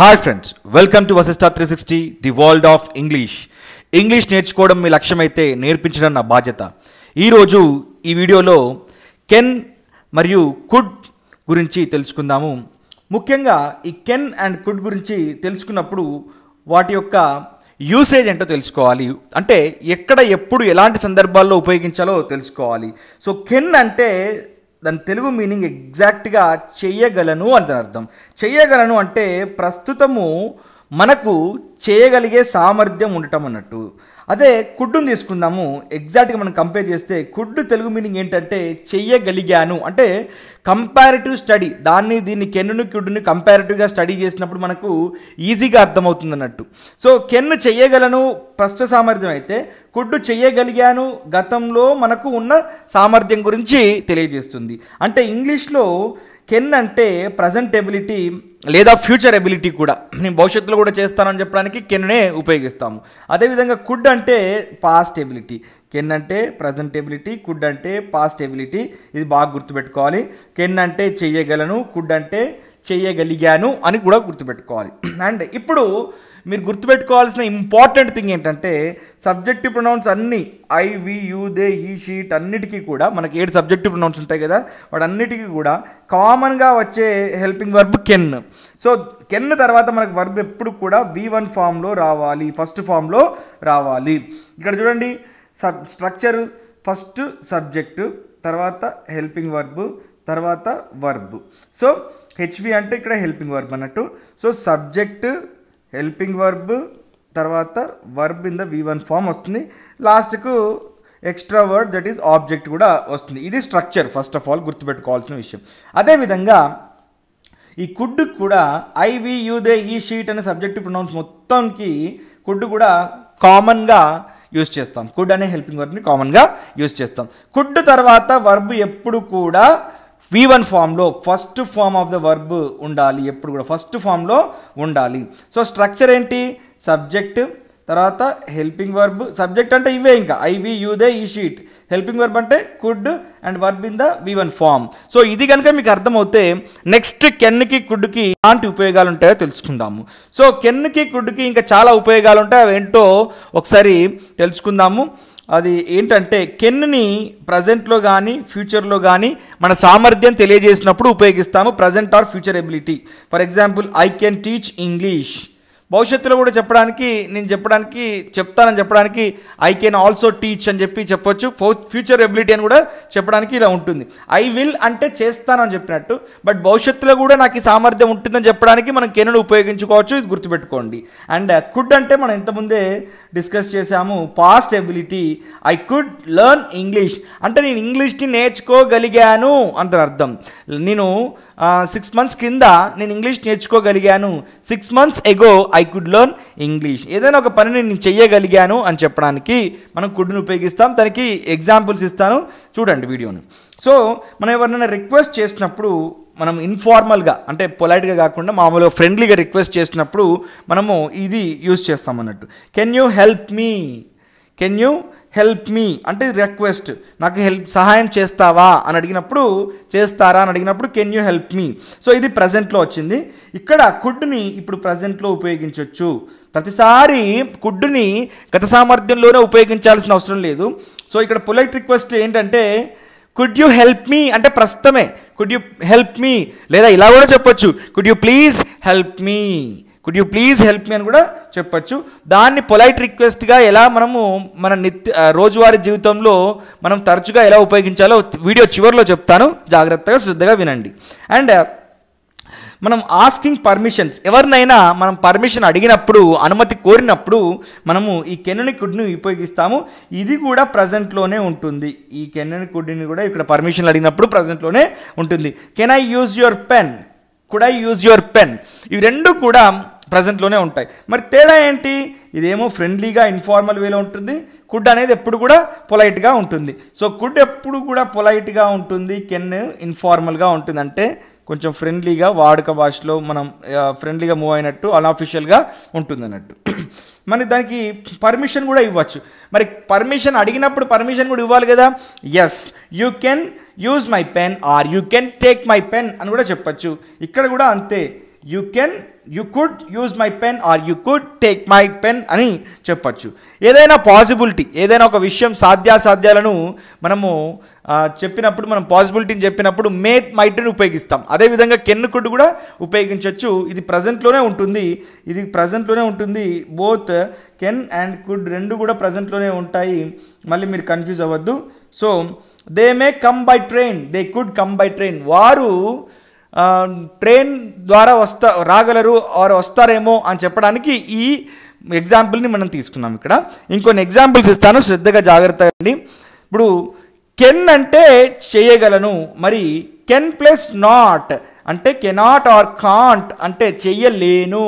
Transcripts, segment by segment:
Hi friends welcome to Vasista three sixty the world of English English నేర్చుకోవడం మీ లక్ష్యమైతే నేర్పించడం నా బాధ్యత ఈరోజు ఈ వీడియోలో కెన్ మరియు కుడ్ గురించి తెలుసుకుందాము ముఖ్యంగా ఈ కెన్ అండ్ కుడ్ గురించి తెలుసుకున్నప్పుడు వాటి యొక్క యూసేజ్ ఏంటో తెలుసుకోవాలి అంటే ఎక్కడ ఎప్పుడు ఎలాంటి సందర్భాల్లో ఉపయోగించాలో తెలుసుకోవాలి సో కెన్ అంటే దాని తెలుగు మీనింగ్ ఎగ్జాక్ట్గా చేయగలను అని అర్థం చేయగలను అంటే ప్రస్తుతము మనకు చేయగలిగే సామర్థ్యం ఉండటం అన్నట్టు అదే కుడ్డును తీసుకుందాము ఎగ్జాక్ట్గా మనం కంపేర్ చేస్తే కుడ్డు తెలుగు మీనింగ్ ఏంటంటే చెయ్యగలిగాను అంటే కంపారిటివ్ స్టడీ దాన్ని దీన్ని కెన్నును కుడ్డుని కంపారిటివ్గా స్టడీ చేసినప్పుడు మనకు ఈజీగా అర్థమవుతుంది అన్నట్టు సో కెన్ను చెయ్యగలను ప్రస్తుత సామర్థ్యం అయితే కుడ్డు చెయ్యగలిగాను గతంలో మనకు ఉన్న సామర్థ్యం గురించి తెలియజేస్తుంది అంటే ఇంగ్లీష్లో కెన్ అంటే ప్రజెంట్ ఎబిలిటీ లేదా ఫ్యూచర్ ఎబిలిటీ కూడా నేను భవిష్యత్తులో కూడా చేస్తానని చెప్పడానికి కెన్నే ఉపయోగిస్తాము అదేవిధంగా కుడ్ అంటే పాస్ట్ ఎబిలిటీ కెన్ అంటే ప్రజెంట్ ఎబిలిటీ కుడ్ అంటే పాస్ట్ ఎబిలిటీ ఇది బాగా గుర్తుపెట్టుకోవాలి కెన్ అంటే చేయగలను కుడ్ అంటే చేయగలిగాను అని కూడా గుర్తుపెట్టుకోవాలి అండ్ ఇప్పుడు మీరు గుర్తుపెట్టుకోవాల్సిన ఇంపార్టెంట్ థింగ్ ఏంటంటే సబ్జెక్టివ్ ప్రొనౌన్స్ అన్నీ I we you they he she it అన్నిటికీ కూడా మనకి ఏడు సబ్జెక్టివ్ ప్రొనౌన్స్ ఉంటాయి కదా వాటన్నిటికీ కూడా కామన్గా వచ్చే helping verb can so can తర్వాత మనకు వర్బ్ ఎప్పుడు కూడా వి వన్ ఫామ్లో రావాలి ఫస్ట్ ఫామ్లో రావాలి ఇక్కడ చూడండి సబ్ స్ట్రక్చర్ ఫస్ట్ సబ్జెక్టు తర్వాత హెల్పింగ్ వర్బ్ తర్వాత వర్బ్ సో హెచ్వి అంటే ఇక్కడ హెల్పింగ్ వర్బ్ అన్నట్టు సో సబ్జెక్ట్ హెల్పింగ్ వర్బ్ తర్వాత verb in the V one form వస్తుంది లాస్ట్కు extra word that is object కూడా వస్తుంది ఇది స్ట్రక్చర్ ఫస్ట్ ఆఫ్ ఆల్ గుర్తుపెట్టుకోవాల్సిన విషయం అదేవిధంగా ఈ కుడ్ కూడా I we you they he she it అనే సబ్జెక్ట్ ప్రొనౌన్స్ మొత్తంకి కుడ్ కూడా కామన్గా యూజ్ చేస్తాం కుడ్ అనే హెల్పింగ్ వర్బ్ని కామన్గా యూజ్ చేస్తాం కుడ్ తర్వాత వర్బ్ ఎప్పుడు కూడా వి వన్ ఫామ్లో first form of the verb ఉండాలి ఎప్పుడు కూడా ఫస్ట్ ఫామ్లో ఉండాలి సో స్ట్రక్చర్ ఏంటి సబ్జెక్ట్ తర్వాత హెల్పింగ్ వర్బ్ సబ్జెక్ట్ అంటే ఇవే ఇంకా I we you they he she it helping verb అంటే could and verb in the V one form so ఇది కనుక మీకు అర్థమవుతే నెక్స్ట్ కెన్కి కుడ్కి ఎలాంటి ఉపయోగాలు ఉంటాయో తెలుసుకుందాము సో కెన్కి కుడ్కి ఇంకా చాలా ఉపయోగాలు ఉంటాయి అవి ఏంటో ఒకసారి తెలుసుకుందాము అది ఏంటంటే కెన్ని ప్రజెంట్లో కానీ ఫ్యూచర్లో కానీ మన సామర్థ్యం తెలియజేసినప్పుడు ఉపయోగిస్తాము present or future ability for example I can teach English భవిష్యత్తులో కూడా చెప్పడానికి నేను చెప్పడానికి చెప్తానని చెప్పడానికి ఐ కెన్ ఆల్సో టీచ్ అని చెప్పి చెప్పొచ్చు ఫ్యూచర్ ఎబిలిటీ అని కూడా చెప్పడానికి ఇలా ఉంటుంది ఐ విల్ అంటే చేస్తానని చెప్పినట్టు బట్ భవిష్యత్తులో కూడా నాకు ఈ సామర్థ్యం ఉంటుందని చెప్పడానికి మనం కెనును ఉపయోగించుకోవచ్చు ఇది గుర్తుపెట్టుకోండి అండ్ కుడ్ uh, అంటే మనం ఇంతకుముందే డిస్కస్ చేశాము past ability I could learn English అంటే నేను ఇంగ్లీష్ని నేర్చుకోగలిగాను అంత అర్థం నేను సిక్స్ uh, మంత్స్ కింద నేను ఇంగ్లీష్ నేర్చుకోగలిగాను six months ago I could learn English ఏదైనా ఒక పనిని నేను చెయ్యగలిగాను అని చెప్పడానికి మనం కుడ్ని ఉపయోగిస్తాం దానికి ఎగ్జాంపుల్స్ ఇస్తాను చూడండి వీడియోని సో మనం ఎవరినైనా రిక్వెస్ట్ చేసినప్పుడు మనం ఇన్ఫార్మల్గా అంటే పొలైట్గా కాకుండా మామూలుగా ఫ్రెండ్లీగా రిక్వెస్ట్ చేసినప్పుడు మనము ఇది యూజ్ చేస్తాం అన్నట్టు can you help me can you help me అంటే రిక్వెస్ట్ నాకు హెల్ప్ సహాయం చేస్తావా అని అడిగినప్పుడు చేస్తారా అని అడిగినప్పుడు can you help me so ఇది ప్రజెంట్లో వచ్చింది ఇక్కడ కుడ్ని ఇప్పుడు ప్రజెంట్లో ఉపయోగించవచ్చు ప్రతిసారి కుడ్డుని గత సామర్థ్యంలోనే ఉపయోగించాల్సిన అవసరం లేదు సో ఇక్కడ పొలైట్ రిక్వెస్ట్ ఏంటంటే కుడ్ యూ హెల్ప్ మీ అంటే ప్రస్తుతమే కుడ్ యూ హెల్ప్ మీ లేదా ఇలా కూడా చెప్పొచ్చు could you please help me could you please help me అని కూడా చెప్పచ్చు దాన్ని పొలైట్ రిక్వెస్ట్గా ఎలా మనము మన నిత్య రోజువారీ జీవితంలో మనం తరచుగా ఎలా ఉపయోగించాలో వీడియో చివరిలో చెప్తాను జాగ్రత్తగా శ్రద్ధగా వినండి అండ్ మనం ఆస్కింగ్ పర్మిషన్స్ ఎవరినైనా మనం పర్మిషన్ అడిగినప్పుడు అనుమతి కోరినప్పుడు మనము ఈ కెన్నుని కుడ్ని ఉపయోగిస్తాము ఇది కూడా ప్రజెంట్లోనే ఉంటుంది ఈ కెన్నుని కుడ్ని కూడా ఇక్కడ పర్మిషన్ అడిగినప్పుడు ప్రజెంట్లోనే ఉంటుంది can I use your pen could I use your pen ఇవి రెండు కూడా ప్రజెంట్లోనే ఉంటాయి మరి తేడా ఏంటి ఇదేమో ఫ్రెండ్లీగా ఇన్ఫార్మల్ వేలో ఉంటుంది కుడ్ అనేది ఎప్పుడు కూడా పొలైట్గా ఉంటుంది సో కుడ్ ఎప్పుడు కూడా పొలైట్గా ఉంటుంది కెన్ ఇన్ఫార్మల్గా ఉంటుంది అంటే కొంచెం ఫ్రెండ్లీగా వాడుక భాషలో మనం ఫ్రెండ్లీగా మూవ్ అయినట్టు అన్అఫీషియల్గా ఉంటుంది అన్నట్టు మరి దానికి పర్మిషన్ కూడా ఇవ్వచ్చు మరి పర్మిషన్ అడిగినప్పుడు పర్మిషన్ కూడా ఇవ్వాలి కదా yes you can use my pen or you can take my pen అని కూడా చెప్పచ్చు ఇక్కడ కూడా అంతే you can you could use my pen or you could take my pen అని చెప్పచ్చు ఏదైనా పాసిబిలిటీ ఏదైనా ఒక విషయం సాధ్యాసాధ్యాలను మనము చెప్పినప్పుడు మనం పాసిబిలిటీని చెప్పినప్పుడు మే మైట్ని ఉపయోగిస్తాం అదేవిధంగా కెన్ కుడ్ కూడా ఉపయోగించవచ్చు ఇది ప్రజెంట్లోనే ఉంటుంది ఇది ప్రజెంట్లోనే ఉంటుంది బోత్ కెన్ అండ్ కుడ్ రెండు కూడా ప్రజెంట్లోనే ఉంటాయి మళ్ళీ మీరు కన్ఫ్యూజ్ అవ్వద్దు so they may come by train they could come by train వారు ట్రైన్ ద్వారా వస్తా రాగలరు వారు వస్తారేమో అని చెప్పడానికి ఈ ఎగ్జాంపుల్ని మనం తీసుకున్నాం ఇక్కడ ఇంకొన్ని ఎగ్జాంపుల్స్ ఇస్తాను శ్రద్ధగా జాగ్రత్త అండి ఇప్పుడు కెన్ అంటే చేయగలను మరి కెన్ ప్లస్ నాట్ అంటే కెనాట్ ఆర్ కాంట్ అంటే చెయ్యలేను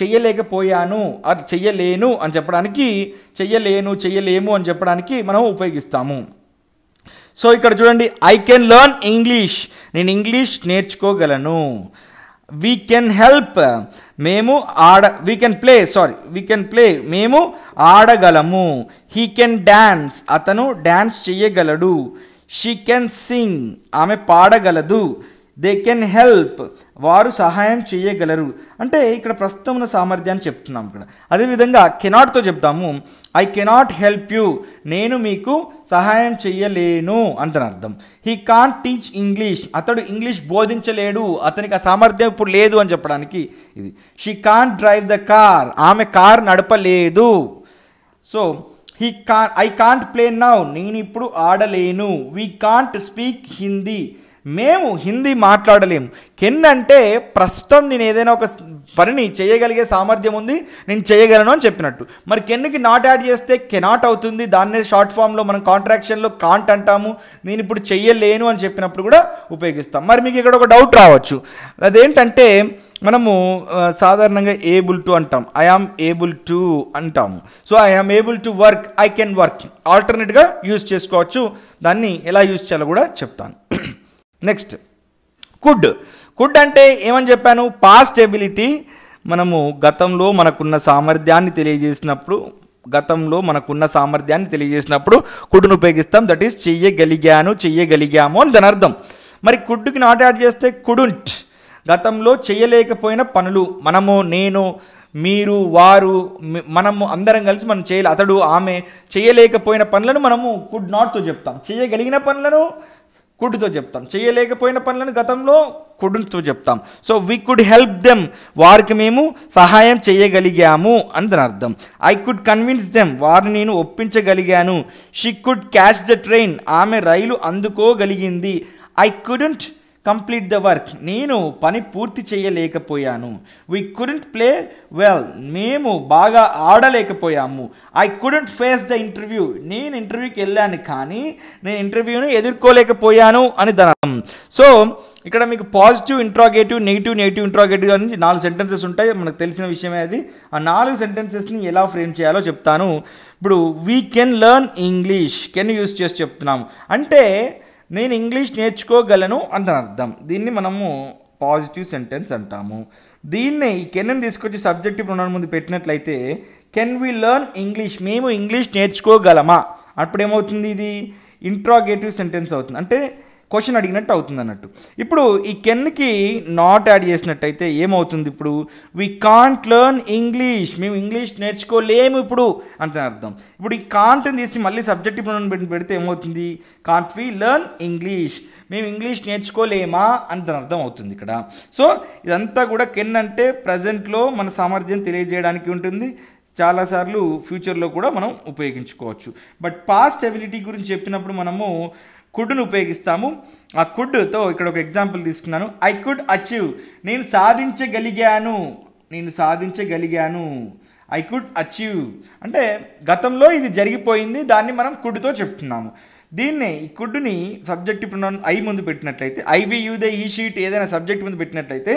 చెయ్యలేకపోయాను అది చెయ్యలేను అని చెప్పడానికి చెయ్యలేను చెయ్యలేము అని చెప్పడానికి మనం ఉపయోగిస్తాము సో ఇక్కడ చూడండి ఐ కెన్ లెర్న్ ఇంగ్లీష్ నేను ఇంగ్లీష్ నేర్చుకోగలను వీ కెన్ హెల్ప్ మేము ఆడ we can play sorry we can play మేము ఆడగలము హీ కెన్ డ్యాన్స్ అతను డ్యాన్స్ చేయగలడు షీ కెన్ సింగ్ ఆమె పాడగలదు దే కెన్ హెల్ప్ వారు సహాయం చేయగలరు అంటే ఇక్కడ ప్రస్తుతం ఉన్న సామర్థ్యాన్ని చెప్తున్నాం ఇక్కడ అదేవిధంగా కెనాట్తో చెప్తాము ఐ కెనాట్ హెల్ప్ యూ నేను మీకు సహాయం చేయలేను అంతని అర్థం హీ కాన్ టీచ్ ఇంగ్లీష్ అతడు ఇంగ్లీష్ బోధించలేడు అతనికి ఆ సామర్థ్యం ఇప్పుడు లేదు అని చెప్పడానికి ఇది she can't drive the car ఆమె కార్ నడపలేదు so he can't I can't play now నేను ఇప్పుడు ఆడలేను వీ కాంట్ స్పీక్ హిందీ మేము హిందీ మాట్లాడలేము కెన్ అంటే ప్రస్తుతం నేను ఏదైనా ఒక పనిని చేయగలిగే సామర్థ్యం ఉంది నేను చేయగలను అని చెప్పినట్టు మరి కెన్కి నాట్ యాడ్ చేస్తే కెనాట్ అవుతుంది దాన్నే షార్ట్ ఫామ్లో మనం కాంట్రాక్షన్లో కాంట్ అంటాము నేను ఇప్పుడు చెయ్యలేను అని చెప్పినప్పుడు కూడా ఉపయోగిస్తాం మరి మీకు ఇక్కడ ఒక డౌట్ రావచ్చు అదేంటంటే మనము సాధారణంగా ఏబుల్ టు అంటాం ఐ ఆమ్ ఏబుల్ టు అంటాము so I am able to work I can work ఆల్టర్నేట్గా యూజ్ చేసుకోవచ్చు దాన్ని ఎలా యూజ్ చేయాలో కూడా చెప్తాను నెక్స్ట్ కుడ్ కుడ్ అంటే ఏమని చెప్పాను పాస్ట్ ఎబిలిటీ మనము గతంలో మనకున్న సామర్థ్యాన్ని తెలియజేసినప్పుడు గతంలో మనకున్న సామర్థ్యాన్ని తెలియజేసినప్పుడు కుడ్ను ఉపయోగిస్తాం దట్ ఈస్ చెయ్యగలిగాను చెయ్యగలిగాము అని దాని అర్థం మరి కుడ్కి నాట్ యాడ్ చేస్తే కుడుంట్ గతంలో చేయలేకపోయిన పనులు మనము నేను మీరు వారు మనము అందరం కలిసి మనం చేయాలి అతడు ఆమె చేయలేకపోయిన పనులను మనము కుడ్ నాట్తో చెప్తాం చేయగలిగిన పనులను కుడితో చెప్తాం చేయలేకపోయిన పనులను గతంలో కుడుతో చెప్తాం so we could help them వారికి మేము సహాయం చేయగలిగాము అని దాని అర్థం ఐ కుడ్ కన్విన్స్ దెమ్ వారిని నేను ఒప్పించగలిగాను she could catch the train ఆమె రైలు అందుకోగలిగింది I couldn't complete the work నేను పని పూర్తి చేయలేకపోయాను వి కుడెంట్ ప్లే వెల్ మేము బాగా ఆడలేకపోయాము I couldn't face the interview నేను ఇంటర్వ్యూకి వెళ్ళాను కానీ నేను ఇంటర్వ్యూని ఎదుర్కోలేకపోయాను అని దాని సో ఇక్కడ మీకు positive interrogative negative negative interrogative అని నాలుగు సెంటెన్సెస్ ఉంటాయి మనకు తెలిసిన విషయమే అది ఆ నాలుగు సెంటెన్సెస్ని ఎలా ఫ్రేమ్ చేయాలో చెప్తాను ఇప్పుడు we can learn English can use చేసి చెప్తున్నాము అంటే నేను ఇంగ్లీష్ నేర్చుకోగలను అని అర్థం దీన్ని మనము పాజిటివ్ సెంటెన్స్ అంటాము దీన్ని ఈ కెన్ తీసుకొచ్చి సబ్జెక్టివ్ ప్రణాళిక ముందు పెట్టినట్లయితే కెన్ వి లెర్న్ ఇంగ్లీష్ మేము ఇంగ్లీష్ నేర్చుకోగలమా అప్పుడు ఏమవుతుంది ఇది ఇంట్రాగేటివ్ సెంటెన్స్ అవుతుంది అంటే క్వశ్చన్ అడిగినట్టు అవుతుంది అన్నట్టు ఇప్పుడు ఈ కెన్కి నాట్ యాడ్ చేసినట్టయితే ఏమవుతుంది ఇప్పుడు వీ కాంట్ లెర్న్ ఇంగ్లీష్ మేము ఇంగ్లీష్ నేర్చుకోలేము ఇప్పుడు అంత అర్థం ఇప్పుడు ఈ కాంట్ని తీసి మళ్ళీ సబ్జెక్ట్ ఇప్పుడు పెడితే ఏమవుతుంది కాంట్ వి లెర్న్ ఇంగ్లీష్ మేము ఇంగ్లీష్ నేర్చుకోలేమా అని దాని అర్థం అవుతుంది ఇక్కడ సో ఇదంతా కూడా కెన్ అంటే ప్రజెంట్లో మన సామర్థ్యం తెలియజేయడానికి ఉంటుంది చాలాసార్లు ఫ్యూచర్లో కూడా మనం ఉపయోగించుకోవచ్చు బట్ పాస్ట్ ఎబిలిటీ గురించి చెప్పినప్పుడు మనము కుడ్ను ఉపయోగిస్తాము ఆ కుడ్తో ఇక్కడ ఒక ఎగ్జాంపుల్ తీసుకున్నాను ఐ కుడ్ అచీవ్ నేను సాధించగలిగాను నేను సాధించగలిగాను ఐ కుడ్ అచీవ్ అంటే గతంలో ఇది జరిగిపోయింది దాన్ని మనం కుడ్తో చెప్తున్నాము దీన్ని ఈ కుడ్డుని సబ్జెక్ట్ ఇప్పుడు ఐ ముందు పెట్టినట్లయితే I we you they he she it ఏదైనా సబ్జెక్ట్ ముందు పెట్టినట్లయితే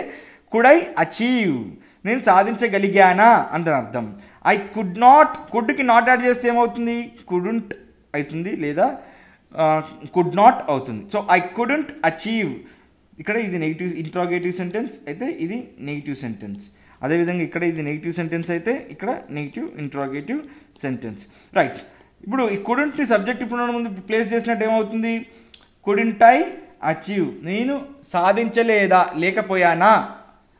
కుడ్ ఐ అచీవ్ నేను సాధించగలిగానా అని అర్థం ఐ కుడ్ నాట్ కుడ్కి నాట్ యాడ్ చేస్తే ఏమవుతుంది కుడుంట్ అవుతుంది లేదా కుడ్ నాట్ అవుతుంది సో ఐ కుడంట్ అచీవ్ ఇక్కడ ఇది నెగిటివ్ ఇంట్రాగేటివ్ సెంటెన్స్ అయితే ఇది నెగిటివ్ సెంటెన్స్ అదేవిధంగా ఇక్కడ ఇది నెగిటివ్ సెంటెన్స్ అయితే ఇక్కడ నెగిటివ్ ఇంట్రాగేటివ్ సెంటెన్స్ రైట్ ఇప్పుడు ఈ కుడెంట్ని సబ్జెక్ట్ ఇప్పుడు ముందు ప్లేస్ చేసినట్టు ఏమవుతుంది కుడెంట్ ఐ అచీవ్ నేను సాధించలేదా లేకపోయానా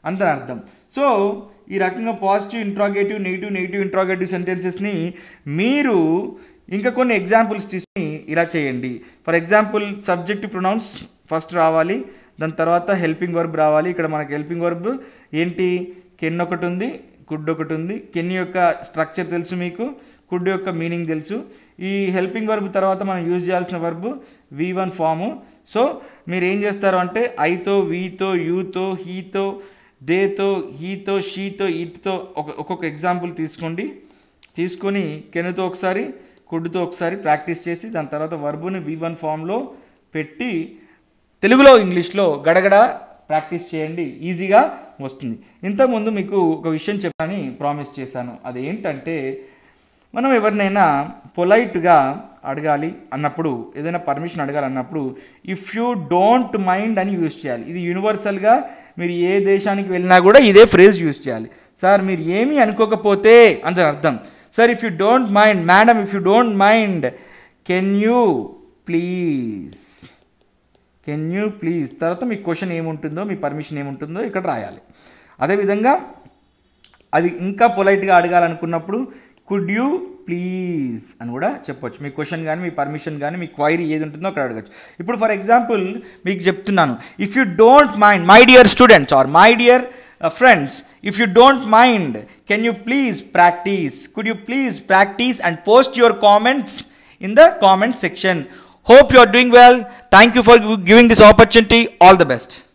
అంత అర్థం సో ఈ రకంగా positive interrogative negative negative interrogative సెంటెన్సెస్ని మీరు ఇంకా కొన్ని ఎగ్జాంపుల్స్ తీసుకుని ఇలా చేయండి for example subject pronouns first రావాలి దాని తర్వాత హెల్పింగ్ వర్బ్ రావాలి ఇక్కడ మనకి హెల్పింగ్ వర్బ్ ఏంటి కెన్ ఒకటి ఉంది కుడ్ ఒకటి ఉంది కెన్ యొక్క స్ట్రక్చర్ తెలుసు మీకు కుడ్ యొక్క మీనింగ్ తెలుసు ఈ హెల్పింగ్ వర్బ్ తర్వాత మనం యూజ్ చేయాల్సిన verb V one form so మీరు ఏం చేస్తారు అంటే ఐతో వీతో యూతో హీతో దేతో హీతో షీతో ఇట్తో ఒక ఒక్కొక్క ఎగ్జాంపుల్ తీసుకోండి తీసుకొని కెన్తో ఒకసారి కొడ్డుతో ఒకసారి ప్రాక్టీస్ చేసి దాని తర్వాత వర్బుని వి వన్ ఫామ్లో పెట్టి తెలుగులో ఇంగ్లీష్లో గడగడ ప్రాక్టీస్ చేయండి ఈజీగా వస్తుంది ఇంతకుముందు మీకు ఒక విషయం చెప్పని ప్రామిస్ చేశాను అదేంటంటే మనం ఎవరినైనా పొలైట్గా అడగాలి అన్నప్పుడు ఏదైనా పర్మిషన్ అడగాలి అన్నప్పుడు ఇఫ్ యూ డోంట్ మైండ్ అని యూజ్ చేయాలి ఇది యూనివర్సల్గా మీరు ఏ దేశానికి వెళ్ళినా కూడా ఇదే ఫ్రేజ్ యూజ్ చేయాలి సార్ మీరు ఏమీ అనుకోకపోతే అని అర్థం sir if you don't mind madam if you don't mind can you please can you please తర్వాత మీ క్వశ్చన్ ఏముంటుందో మీ పర్మిషన్ ఏముంటుందో ఇక్కడ రాయాలి అదేవిధంగా అది ఇంకా పొలైట్గా అడగాలనుకున్నప్పుడు కుడ్ యూ ప్లీజ్ అని కూడా చెప్పవచ్చు మీ క్వశ్చన్ కానీ మీ పర్మిషన్ కానీ మీ క్వైరీ ఏది ఉంటుందో అక్కడ అడగచ్చు ఇప్పుడు ఫర్ ఎగ్జాంపుల్ మీకు చెప్తున్నాను if you don't mind my dear students or my dear Uh, friends, if you don't mind, can you please practice? Could you please practice and post your comments in the comment section? Hope you are doing well. Thank you for giving this opportunity. All the best.